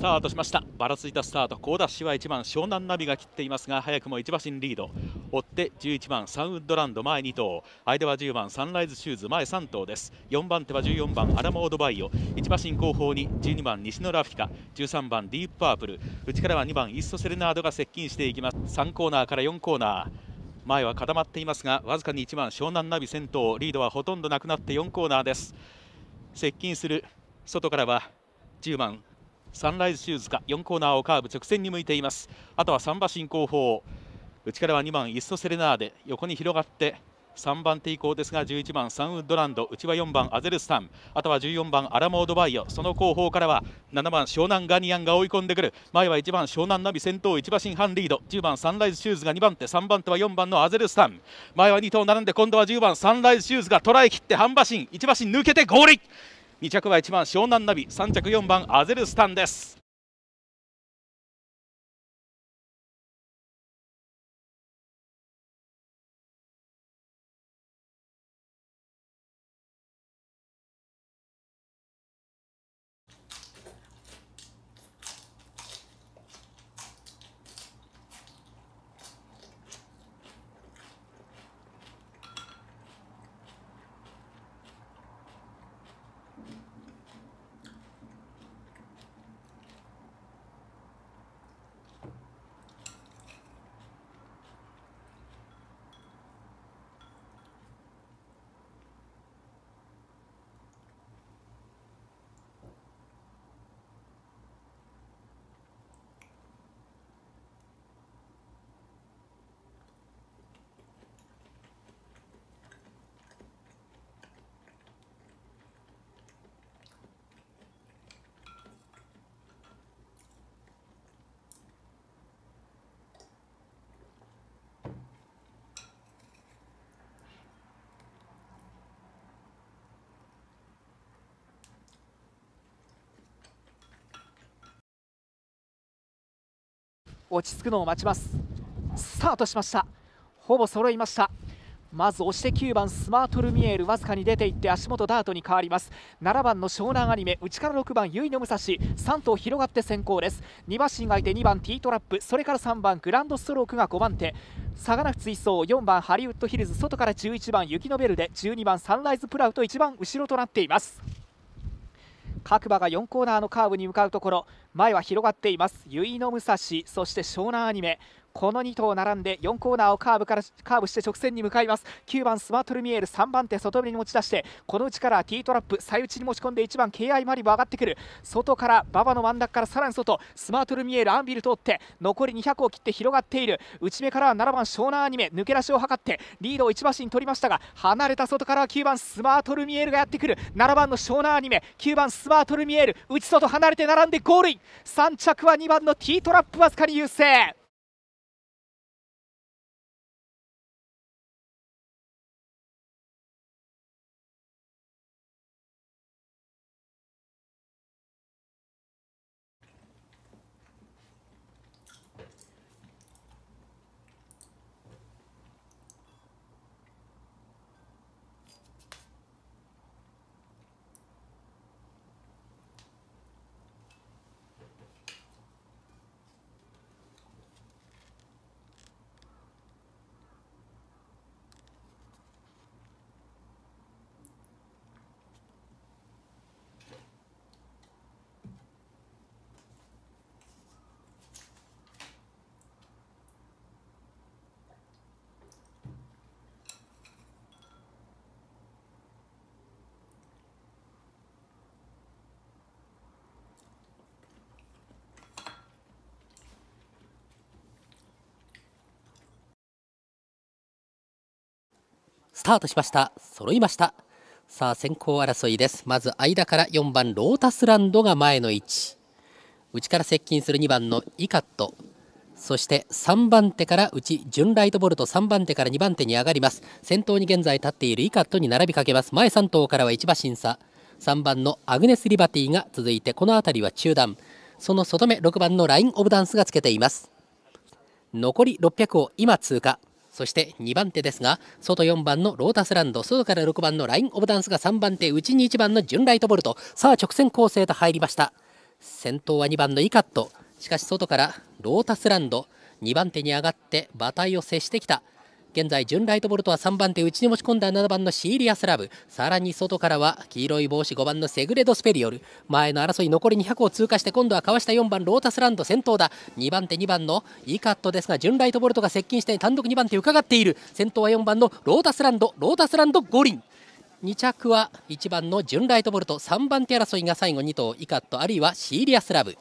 スタートしましたばらついたスタート好ダッシュは1番湘南ナビが切っていますが早くも1馬身リード追って11番サウンドランド前2頭間は10番サンライズシューズ前3頭です4番手は14番アラモードバイオ1馬身後方に12番西野ラフィカ13番ディープパープル内からは2番イッソセレナードが接近していきます3コーナーから4コーナー前は固まっていますがわずかに1番湘南ナビ先頭リードはほとんどなくなって4コーナーです接近する外からは10番サンライズシューズか4コーナーをカーブ直線に向いていますあとは3馬進行方内からは2番イストセレナーデ横に広がって3番手以降ですが11番サンウッドランド内は4番アゼルスタンあとは14番アラモードバイオその後方からは7番湘南ガニアンが追い込んでくる前は1番湘南ナビ先頭1馬身半リード10番サンライズシューズが2番手3番手は4番のアゼルスタン前は2頭並んで今度は10番サンライズシューズが捉え切って半馬身1馬身抜けてゴール2着は1番湘南ナビ3着4番アゼルスタンです落ち着くのを待ちますスタートしましたほぼ揃いましたまず押して9番スマートルミエールわずかに出ていって足元ダートに変わります7番の湘南アニメ内から6番結の武蔵3頭広がって先行です2馬身がいて2番ティートラップそれから3番グランドストロークが5番手サガナフ追走4番ハリウッドヒルズ外から11番雪のベルで12番サンライズプラウと一番後ろとなっています各馬が4コーナーのカーブに向かうところ前は広がっています結の武蔵そして湘南アニメこの2頭並んで4コーナーをカーブからカーブして直線に向かいます9番スマートルミエール3番手外目に持ち出してこのうちからティートラップ最内に持ち込んで1番 KI マリボ上がってくる外から馬場の真ん中からさらに外スマートルミエールアンビル通って残り200を切って広がっている内目からは7番湘南アニメ抜け出しを図ってリードを1馬身取りましたが離れた外からは9番スマートルミエールがやってくる7番の湘南アニメ9番スマートルミエール内外離れて並んでゴールイン3着は2番のティートラップわずかに優勢スタートしました揃いましたさあ先行争いですまず間から4番ロータスランドが前の位置内から接近する2番のイカットそして3番手からうち準ライトボルト3番手から2番手に上がります先頭に現在立っているイカットに並びかけます前3頭からは1馬審査3番のアグネス・リバティが続いてこの辺りは中断その外目6番のライン・オブ・ダンスがつけています残り600を今通過そして2番手ですが外4番のロータスランド外から6番のライン・オブダンスが3番手内に1番のジュンライトボルトさあ直線構成と入りました先頭は2番のイカットしかし外からロータスランド2番手に上がって馬体を接してきた現在準ライトボルトは3番手内に持ち込んだ7番のシーリアスラブさらに外からは黄色い帽子5番のセグレド・スペリオル前の争い残り200を通過して今度はかわした4番ロータスランド先頭だ2番手2番のイカットですが準ライトボルトが接近して単独2番手伺っている先頭は4番のロータスランドロータスランド五輪2着は1番の準ライトボルト3番手争いが最後2頭イカットあるいはシーリアスラブ